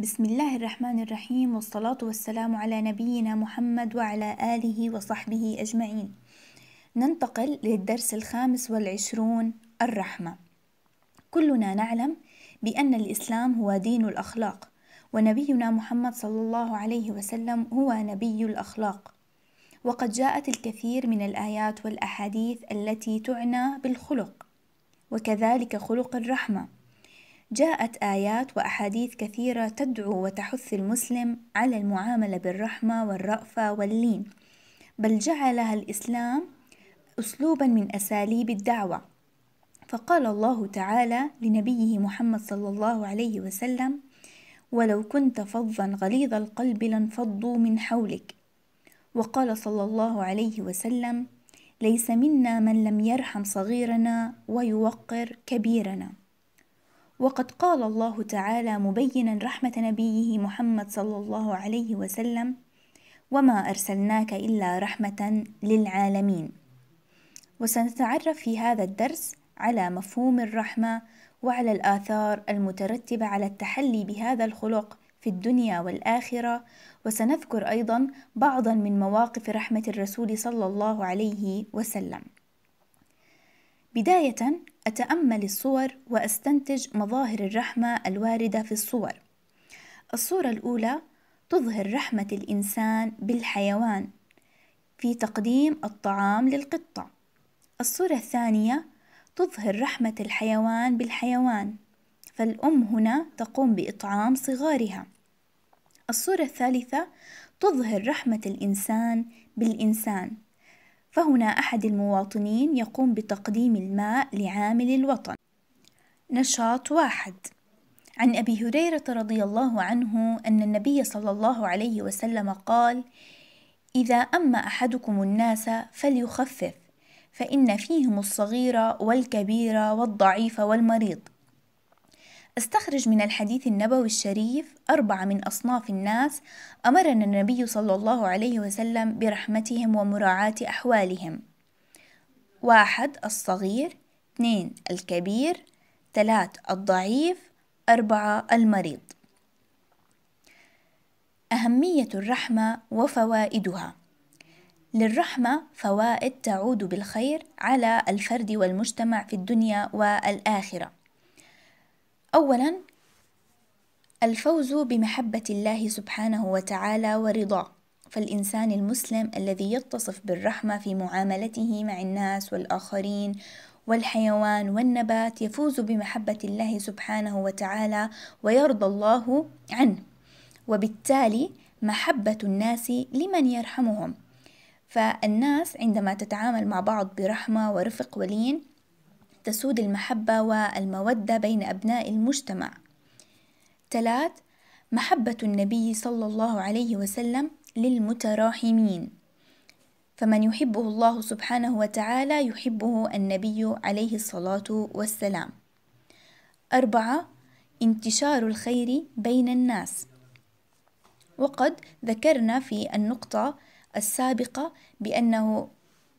بسم الله الرحمن الرحيم والصلاة والسلام على نبينا محمد وعلى آله وصحبه أجمعين. ننتقل للدرس الخامس والعشرون الرحمة. كلنا نعلم بأن الإسلام هو دين الأخلاق، ونبينا محمد صلى الله عليه وسلم هو نبي الأخلاق. وقد جاءت الكثير من الآيات والأحاديث التي تعنى بالخلق، وكذلك خلق الرحمة. جاءت ايات واحاديث كثيره تدعو وتحث المسلم على المعامله بالرحمه والرافه واللين بل جعلها الاسلام اسلوبا من اساليب الدعوه فقال الله تعالى لنبيه محمد صلى الله عليه وسلم ولو كنت فظا غليظ القلب لانفضوا من حولك وقال صلى الله عليه وسلم ليس منا من لم يرحم صغيرنا ويوقر كبيرنا وقد قال الله تعالى مبينا رحمة نبيه محمد صلى الله عليه وسلم وما أرسلناك إلا رحمة للعالمين وسنتعرف في هذا الدرس على مفهوم الرحمة وعلى الآثار المترتبة على التحلي بهذا الخلق في الدنيا والآخرة وسنذكر أيضا بعضا من مواقف رحمة الرسول صلى الله عليه وسلم بداية أتأمل الصور وأستنتج مظاهر الرحمة الواردة في الصور. الصورة الأولى تظهر رحمة الإنسان بالحيوان في تقديم الطعام للقطة. الصورة الثانية تظهر رحمة الحيوان بالحيوان، فالأم هنا تقوم بإطعام صغارها. الصورة الثالثة تظهر رحمة الإنسان بالإنسان فهنا أحد المواطنين يقوم بتقديم الماء لعامل الوطن نشاط واحد عن أبي هريرة رضي الله عنه أن النبي صلى الله عليه وسلم قال إذا أما أحدكم الناس فليخفف فإن فيهم الصغير والكبير والضعيف والمريض استخرج من الحديث النبوي الشريف أربعة من أصناف الناس أمرنا النبي صلى الله عليه وسلم برحمتهم ومراعاة أحوالهم واحد الصغير اثنين الكبير ثلاث الضعيف أربعة المريض أهمية الرحمة وفوائدها للرحمة فوائد تعود بالخير على الفرد والمجتمع في الدنيا والآخرة اولا الفوز بمحبه الله سبحانه وتعالى ورضاه فالانسان المسلم الذي يتصف بالرحمه في معاملته مع الناس والاخرين والحيوان والنبات يفوز بمحبه الله سبحانه وتعالى ويرضى الله عنه وبالتالي محبه الناس لمن يرحمهم فالناس عندما تتعامل مع بعض برحمه ورفق ولين تسود المحبة والمودة بين أبناء المجتمع. ثلاث محبة النبي صلى الله عليه وسلم للمتراحمين فمن يحبه الله سبحانه وتعالى يحبه النبي عليه الصلاة والسلام أربعة انتشار الخير بين الناس وقد ذكرنا في النقطة السابقة بأنه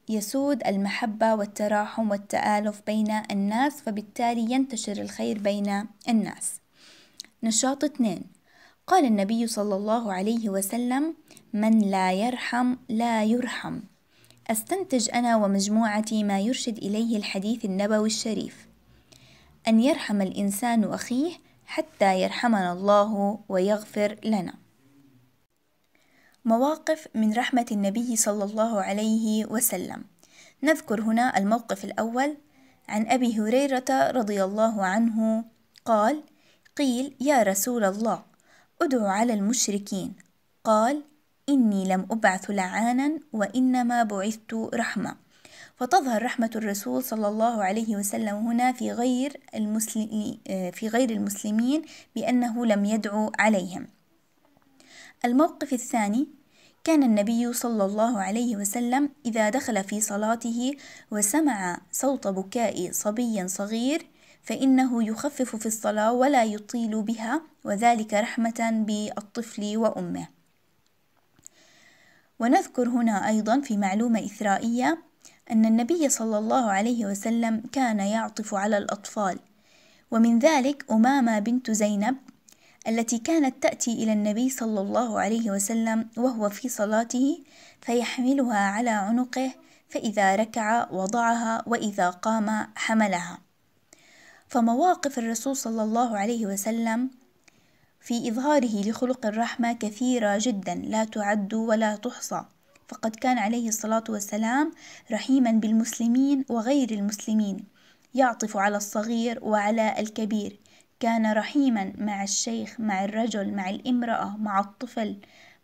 يسود المحبة والتراحم والتآلف بين الناس فبالتالي ينتشر الخير بين الناس نشاط اثنين قال النبي صلى الله عليه وسلم من لا يرحم لا يرحم استنتج انا ومجموعتي ما يرشد اليه الحديث النبوي الشريف ان يرحم الانسان اخيه حتى يرحمنا الله ويغفر لنا مواقف من رحمة النبي صلى الله عليه وسلم نذكر هنا الموقف الأول عن أبي هريرة رضي الله عنه قال قيل يا رسول الله ادعو على المشركين قال إني لم أبعث لعانا وإنما بعثت رحمة فتظهر رحمة الرسول صلى الله عليه وسلم هنا في غير, المسلم في غير المسلمين بأنه لم يدعو عليهم الموقف الثاني كان النبي صلى الله عليه وسلم إذا دخل في صلاته وسمع صوت بكاء صبي صغير فإنه يخفف في الصلاة ولا يطيل بها وذلك رحمة بالطفل وأمه. ونذكر هنا أيضا في معلومة إثرائية أن النبي صلى الله عليه وسلم كان يعطف على الأطفال ومن ذلك أمامة بنت زينب التي كانت تأتي إلى النبي صلى الله عليه وسلم وهو في صلاته فيحملها على عنقه فإذا ركع وضعها وإذا قام حملها فمواقف الرسول صلى الله عليه وسلم في إظهاره لخلق الرحمة كثيرة جدا لا تعد ولا تحصى فقد كان عليه الصلاة والسلام رحيما بالمسلمين وغير المسلمين يعطف على الصغير وعلى الكبير كان رحيما مع الشيخ مع الرجل مع الامرأة مع الطفل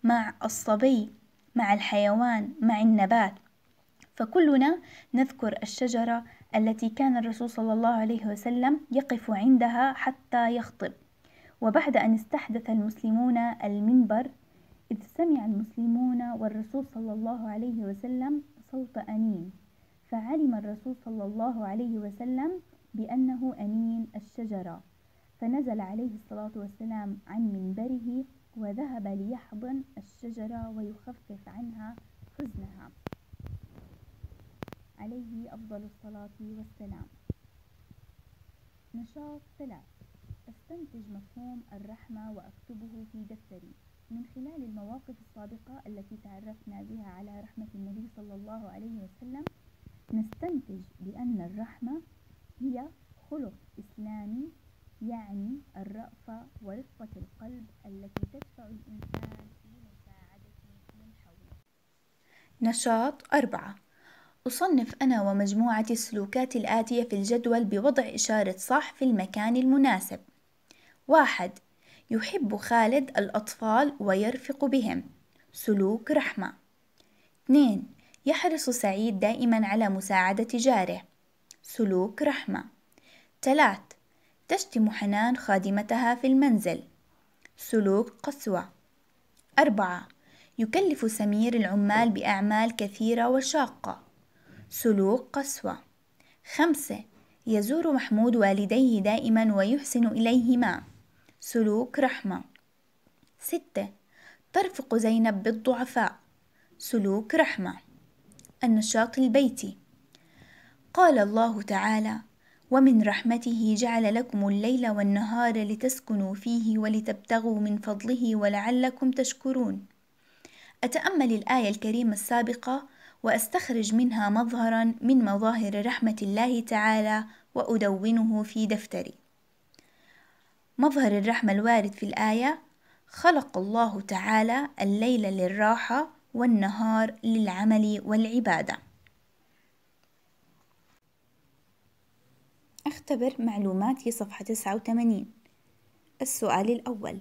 مع الصبي مع الحيوان مع النبات فكلنا نذكر الشجرة التي كان الرسول صلى الله عليه وسلم يقف عندها حتى يخطب وبعد أن استحدث المسلمون المنبر إذ سمع المسلمون والرسول صلى الله عليه وسلم صوت أنين فعلم الرسول صلى الله عليه وسلم بأنه أنين الشجرة فنزل عليه الصلاة والسلام عن منبره وذهب ليحضن الشجرة ويخفف عنها حزنها عليه أفضل الصلاة والسلام نشاط ثلاث استنتج مفهوم الرحمة وأكتبه في دفتري من خلال المواقف السابقة التي تعرفنا بها على رحمة النبي صلى الله عليه وسلم نستنتج بأن الرحمة هي خلق إسلامي يعني الرأفة ورفقة القلب التي تدفع الإنسان لمساعدة من حوله نشاط أربعة أصنف أنا ومجموعة السلوكات الآتية في الجدول بوضع إشارة صح في المكان المناسب واحد يحب خالد الأطفال ويرفق بهم سلوك رحمة اثنين يحرص سعيد دائما على مساعدة جاره سلوك رحمة ثلاث تشتم حنان خادمتها في المنزل سلوك قسوة أربعة يكلف سمير العمال بأعمال كثيرة وشاقة سلوك قسوة خمسة يزور محمود والديه دائما ويحسن إليهما سلوك رحمة ستة ترفق زينب بالضعفاء سلوك رحمة النشاط البيتي قال الله تعالى ومن رحمته جعل لكم الليل والنهار لتسكنوا فيه ولتبتغوا من فضله ولعلكم تشكرون أتأمل الآية الكريمة السابقة وأستخرج منها مظهرا من مظاهر رحمة الله تعالى وأدونه في دفتري. مظهر الرحمة الوارد في الآية خلق الله تعالى الليل للراحة والنهار للعمل والعبادة. نختبر معلومات في صفحة 89 السؤال الأول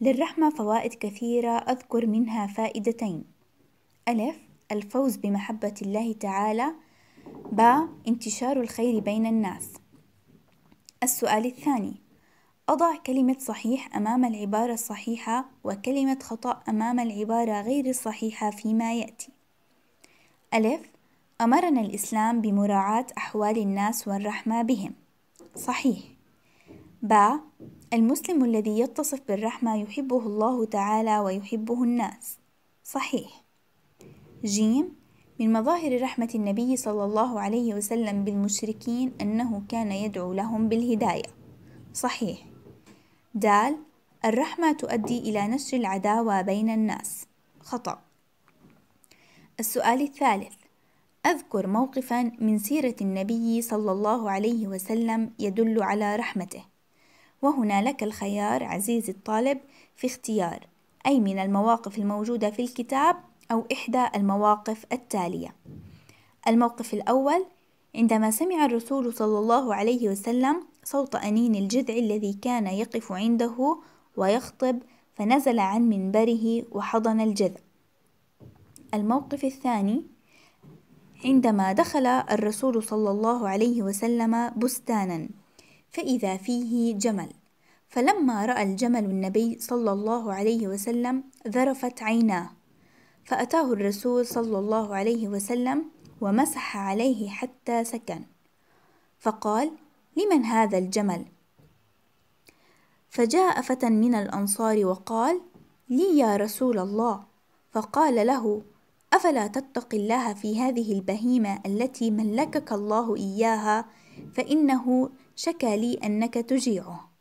للرحمة فوائد كثيرة أذكر منها فائدتين ألف الفوز بمحبة الله تعالى ب انتشار الخير بين الناس السؤال الثاني أضع كلمة صحيح أمام العبارة الصحيحة وكلمة خطأ أمام العبارة غير الصحيحة فيما يأتي ألف أمرنا الإسلام بمراعاة أحوال الناس والرحمة بهم صحيح ب المسلم الذي يتصف بالرحمة يحبه الله تعالى ويحبه الناس صحيح جيم من مظاهر رحمة النبي صلى الله عليه وسلم بالمشركين أنه كان يدعو لهم بالهداية صحيح دال الرحمة تؤدي إلى نشر العداوة بين الناس خطأ السؤال الثالث أذكر موقفا من سيرة النبي صلى الله عليه وسلم يدل على رحمته وهنا لك الخيار عزيزي الطالب في اختيار أي من المواقف الموجودة في الكتاب أو إحدى المواقف التالية الموقف الأول عندما سمع الرسول صلى الله عليه وسلم صوت أنين الجذع الذي كان يقف عنده ويخطب فنزل عن منبره وحضن الجذع الموقف الثاني عندما دخل الرسول صلى الله عليه وسلم بستانا فإذا فيه جمل فلما رأى الجمل النبي صلى الله عليه وسلم ذرفت عيناه فأتاه الرسول صلى الله عليه وسلم ومسح عليه حتى سكن فقال لمن هذا الجمل فجاء فتى من الأنصار وقال لي يا رسول الله فقال له أفلا تتقي الله في هذه البهيمة التي ملكك الله إياها فإنه شكى لي أنك تجيعه